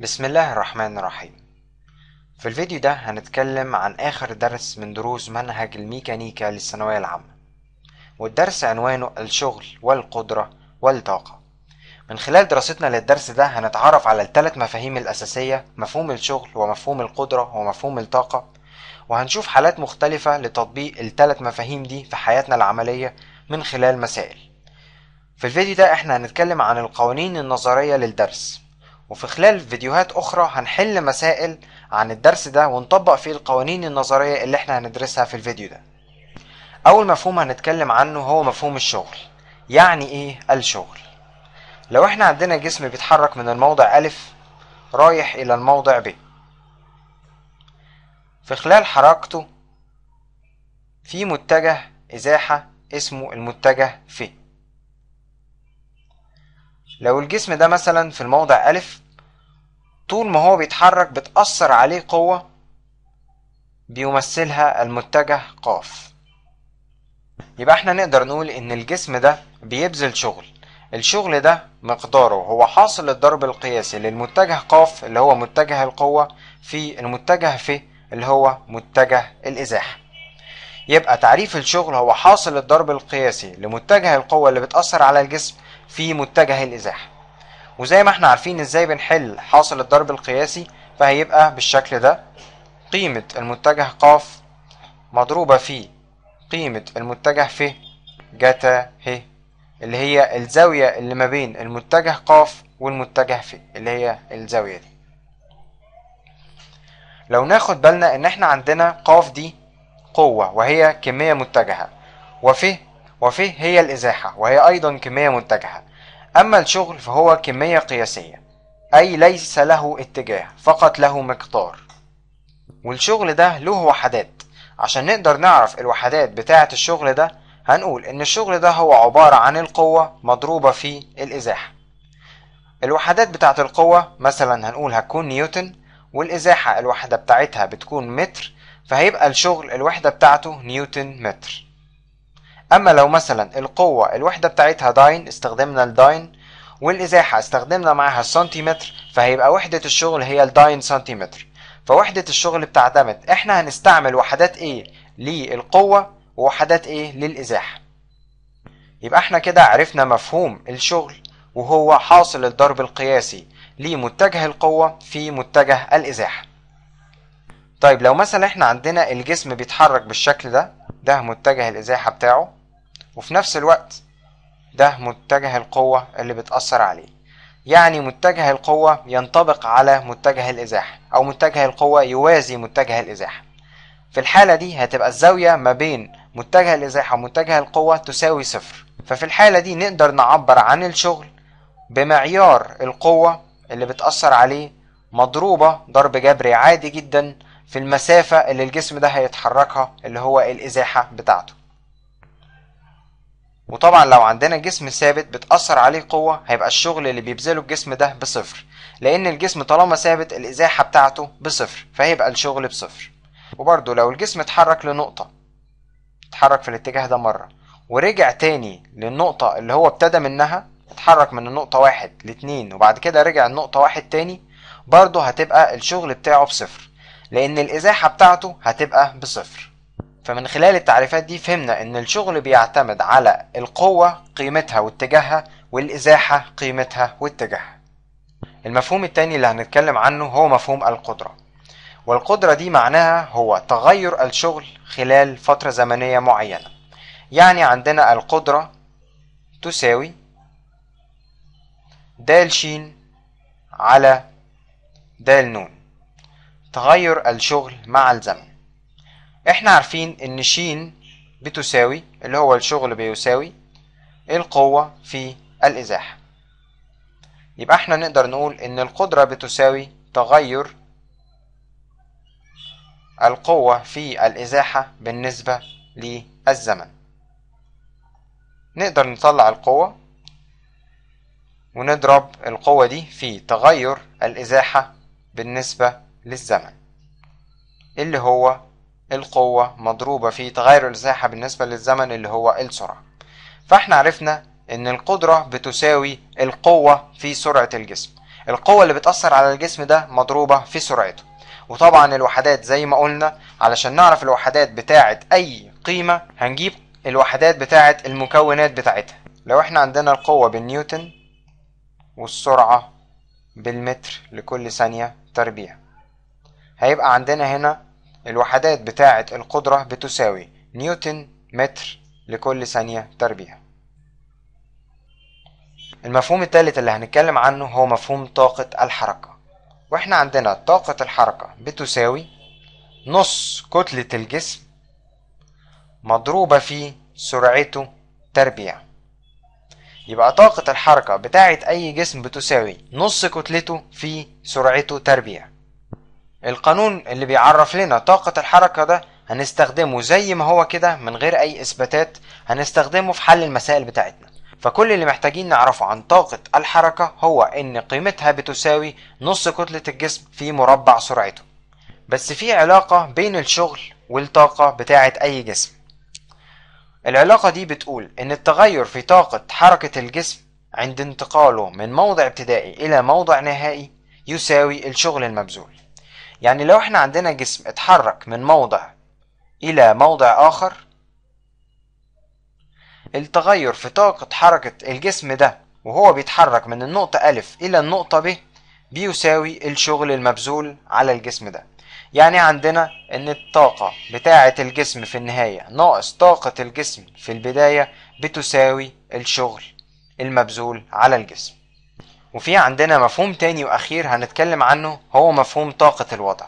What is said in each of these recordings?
بسم الله الرحمن الرحيم في الفيديو ده هنتكلم عن آخر درس من دروس منهج الميكانيكا للثانوية العامة والدرس عنوانه الشغل والقدرة والطاقة من خلال دراستنا للدرس ده هنتعرف على الثلاث مفاهيم الأساسية مفهوم الشغل ومفهوم القدرة ومفهوم الطاقة وهنشوف حالات مختلفة لتطبيق الثلاث مفاهيم دي في حياتنا العملية من خلال مسائل في الفيديو ده احنا هنتكلم عن القوانين النظرية للدرس وفي خلال فيديوهات أخرى هنحل مسائل عن الدرس ده ونطبق فيه القوانين النظرية اللي احنا هندرسها في الفيديو ده أول مفهوم هنتكلم عنه هو مفهوم الشغل يعني إيه الشغل لو احنا عندنا جسم بيتحرك من الموضع ألف رايح إلى الموضع ب في خلال حركته في متجه إزاحة اسمه المتجه ف لو الجسم ده مثلا في الموضع ألف طول ما هو بيتحرك بتأثر عليه قوة بيمثلها المتجه قاف يبقى احنا نقدر نقول ان الجسم ده بيبذل شغل الشغل ده مقداره هو حاصل الضرب القياسي للمتجه قاف اللي هو متجه القوة في المتجه ف اللي هو متجه الإزاحة يبقى تعريف الشغل هو حاصل الضرب القياسي لمتجه القوة اللي بتأثر على الجسم في متجه الازاحه وزي ما احنا عارفين ازاي بنحل حاصل الضرب القياسي فهيبقى بالشكل ده قيمة المتجه ق مضروبة في قيمة المتجه ف جتا ه اللي هي الزاوية اللي ما بين المتجه ق والمتجه ف اللي هي الزاوية دي لو ناخد بالنا ان احنا عندنا ق دي قوة وهي كمية متجهة وف وفي هي الإزاحة وهي أيضا كمية متجهة أما الشغل فهو كمية قياسية أي ليس له اتجاه فقط له مقدار والشغل ده له وحدات عشان نقدر نعرف الوحدات بتاعة الشغل ده هنقول إن الشغل ده هو عبارة عن القوة مضروبة في الإزاحة الوحدات بتاعة القوة مثلا هنقول هتكون نيوتن والإزاحة الوحدة بتاعتها بتكون متر فهيبقى الشغل الوحدة بتاعته نيوتن متر اما لو مثلا القوة الوحدة بتاعتها داين استخدمنا الداين والازاحة استخدمنا معاها السنتيمتر فهيبقى وحدة الشغل هي الداين سنتيمتر فوحدة الشغل بتعتمد احنا هنستعمل وحدات ايه للقوة ووحدات ايه للازاحة يبقى احنا كده عرفنا مفهوم الشغل وهو حاصل الضرب القياسي لمتجه القوة في متجه الازاحة طيب لو مثلا احنا عندنا الجسم بيتحرك بالشكل ده ده متجه الازاحة بتاعه وفي نفس الوقت ده متجه القوة اللي بتأثر عليه يعني متجه القوة ينطبق على متجه الإزاحة أو متجه القوة يوازي متجه الإزاحة في الحالة دي هتبقى الزاوية ما بين متجه الإزاحة ومتجه القوة تساوي صفر ففي الحالة دي نقدر نعبر عن الشغل بمعيار القوة اللي بتأثر عليه مضروبة ضرب جبري عادي جدا في المسافة اللي الجسم ده هيتحركها اللي هو الإزاحة بتاعته وطبعا لو عندنا جسم ثابت بتأثر عليه قوة هيبقى الشغل اللي بيبذله الجسم ده بصفر لأن الجسم طالما ثابت الإزاحة بتاعته بصفر فهيبقى الشغل بصفر وبرضه لو الجسم اتحرك لنقطة اتحرك في الاتجاه ده مرة ورجع تاني للنقطة اللي هو ابتدى منها اتحرك من النقطة واحد لاتنين وبعد كده رجع النقطة واحد تاني برضه هتبقى الشغل بتاعه بصفر لأن الإزاحة بتاعته هتبقى بصفر فمن خلال التعريفات دي فهمنا ان الشغل بيعتمد على القوة قيمتها واتجاهها والازاحة قيمتها واتجاهها المفهوم التاني اللي هنتكلم عنه هو مفهوم القدرة والقدرة دي معناها هو تغير الشغل خلال فترة زمنية معينة يعني عندنا القدرة تساوي د ش على د ن تغير الشغل مع الزمن احنا عارفين ان ش بتساوي اللي هو الشغل بيساوي القوة في الإزاحة يبقى احنا نقدر نقول ان القدرة بتساوي تغير القوة في الإزاحة بالنسبة للزمن نقدر نطلع القوة ونضرب القوة دي في تغير الإزاحة بالنسبة للزمن اللي هو القوة مضروبة في تغير الزاحة بالنسبة للزمن اللي هو السرعة فاحنا عرفنا ان القدرة بتساوي القوة في سرعة الجسم القوة اللي بتأثر على الجسم ده مضروبة في سرعته وطبعا الوحدات زي ما قلنا علشان نعرف الوحدات بتاعة اي قيمة هنجيب الوحدات بتاعة المكونات بتاعتها لو احنا عندنا القوة بالنيوتن والسرعة بالمتر لكل ثانية تربيع هيبقى عندنا هنا الوحدات بتاعة القدرة بتساوي نيوتن متر لكل ثانية تربيع المفهوم الثالث اللي هنتكلم عنه هو مفهوم طاقة الحركة واحنا عندنا طاقة الحركة بتساوي نص كتلة الجسم مضروبة في سرعته تربيع يبقى طاقة الحركة بتاعة أي جسم بتساوي نص كتلته في سرعته تربيع القانون اللي بيعرف لنا طاقة الحركة ده هنستخدمه زي ما هو كده من غير أي إثباتات هنستخدمه في حل المسائل بتاعتنا فكل اللي محتاجين نعرفه عن طاقة الحركة هو إن قيمتها بتساوي نص كتلة الجسم في مربع سرعته بس في علاقة بين الشغل والطاقة بتاعة أي جسم العلاقة دي بتقول إن التغير في طاقة حركة الجسم عند انتقاله من موضع ابتدائي إلى موضع نهائي يساوي الشغل المبذول يعني لو احنا عندنا جسم اتحرك من موضع الى موضع اخر التغير في طاقة حركة الجسم ده وهو بيتحرك من النقطة أ إلى النقطة ب بيساوي الشغل المبذول على الجسم ده يعني عندنا ان الطاقة بتاعة الجسم في النهاية ناقص طاقة الجسم في البداية بتساوي الشغل المبذول على الجسم وفي عندنا مفهوم تاني وأخير هنتكلم عنه هو مفهوم طاقة الوضع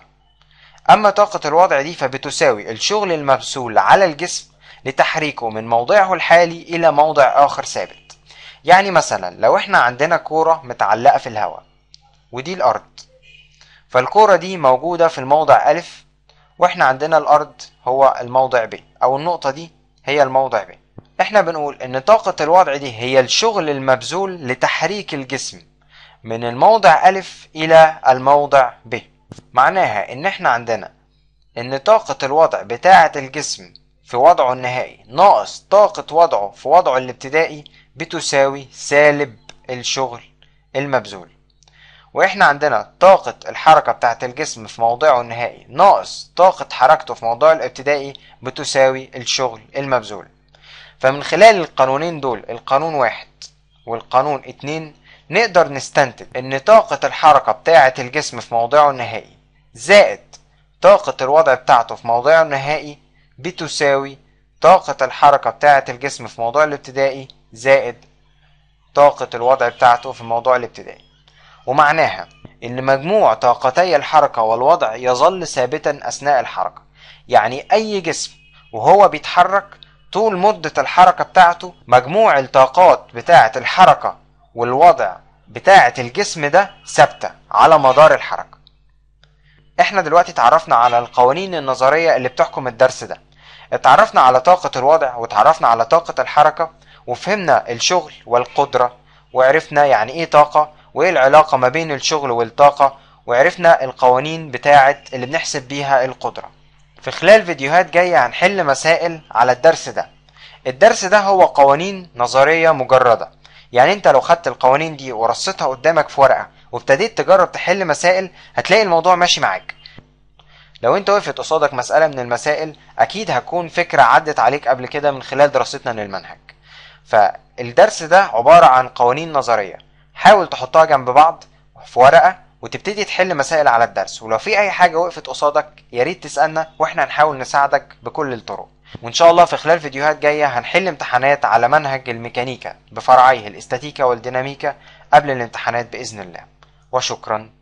أما طاقة الوضع دي فبتساوي الشغل المبسول على الجسم لتحريكه من موضعه الحالي إلى موضع آخر ثابت يعني مثلا لو احنا عندنا كورة متعلقة في الهواء ودي الأرض فالكورة دي موجودة في الموضع أ واحنا عندنا الأرض هو الموضع ب أو النقطة دي هي الموضع ب احنا بنقول إن طاقة الوضع دي هي الشغل المبذول لتحريك الجسم من الموضع ألف إلى الموضع ب معناها إن إحنا عندنا إن طاقة الوضع بتاعة الجسم في وضعه النهائي ناقص طاقة وضعه في وضعه الابتدائي بتساوي سالب الشغل المبذول واحنا عندنا طاقة الحركة بتاعة الجسم في موضعه النهائي ناقص طاقة حركته في موضعه الابتدائي بتساوي الشغل المبذول فمن خلال القانونين دول القانون واحد والقانون اتنين نقدر نستنتج ان طاقة الحركة بتاعة الجسم في موضعه النهائي زائد طاقة الوضع بتاعته في موضعه النهائي بتساوي طاقة الحركة بتاعة الجسم في موضوع الابتدائي زائد طاقة الوضع بتاعته في موضعه الابتدائي ومعناها إن مجموع طاقتي الحركة والوضع يظل ثابتا أثناء الحركة يعني أي جسم وهو بيتحرك طول مدة الحركة بتاعته مجموع الطاقات بتاعة الحركة والوضع بتاعة الجسم ده ثابتة على مدار الحركة احنا دلوقتي اتعرفنا على القوانين النظرية اللي بتحكم الدرس ده اتعرفنا على طاقة الوضع واتعرفنا على طاقة الحركة وفهمنا الشغل والقدرة وعرفنا يعني ايه طاقة وايه العلاقة ما بين الشغل والطاقة وعرفنا القوانين بتاعة اللي بنحسب بيها القدرة في خلال فيديوهات جاية هنحل مسائل على الدرس ده الدرس ده هو قوانين نظرية مجردة يعني انت لو خدت القوانين دي ورصيتها قدامك في ورقه وابتديت تجرب تحل مسائل هتلاقي الموضوع ماشي معاك لو انت وقفت قصادك مسألة من المسائل اكيد هتكون فكرة عدت عليك قبل كده من خلال دراستنا للمنهج فالدرس ده عبارة عن قوانين نظرية حاول تحطها جنب بعض في ورقة وتبتدي تحل مسائل على الدرس ولو في اي حاجة وقفت قصادك ياريت تسألنا واحنا هنحاول نساعدك بكل الطرق وان شاء الله في خلال فيديوهات جايه هنحل امتحانات على منهج الميكانيكا بفرعيه الاستاتيكا والديناميكا قبل الامتحانات باذن الله وشكرا